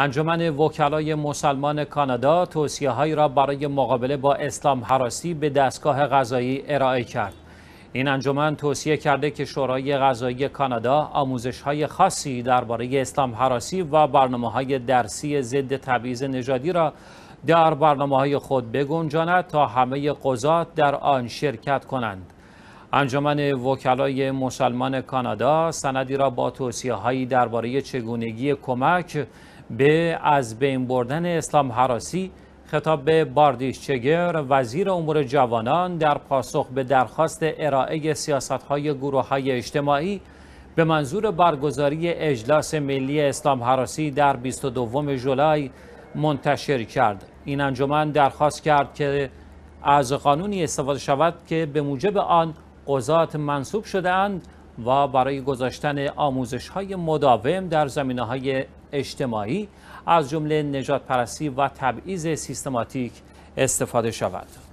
انجمن وکلای مسلمان کانادا توصیه هایی را برای مقابله با اسلام حراسی به دستگاه غذایی ارائه کرد. این انجمن توصیه کرده که شورای غذایی کانادا آموزش های خاصی درباره اسلام حراسی و برنامه های درسی ضد تبعیض نژادی را در برنامه های خود بگنجاند تا همه قضات در آن شرکت کنند. انجمن وکلای مسلمان کانادا سندی را با توصیه هایی درباره چگونگی کمک به از بین بردن اسلام حراسی خطاب به باردیش چگر وزیر امور جوانان در پاسخ به درخواست ارائه سیاست های گروه های اجتماعی به منظور برگزاری اجلاس ملی اسلام حراسی در 22 جولای منتشر کرد این انجمن درخواست کرد که از قانونی استفاده شود که به موجب آن قضات منصوب شدند و برای گذاشتن آموزش های مداوم در زمینه های اجتماعی از جمله نجات پرسی و تبعیض سیستماتیک استفاده شود.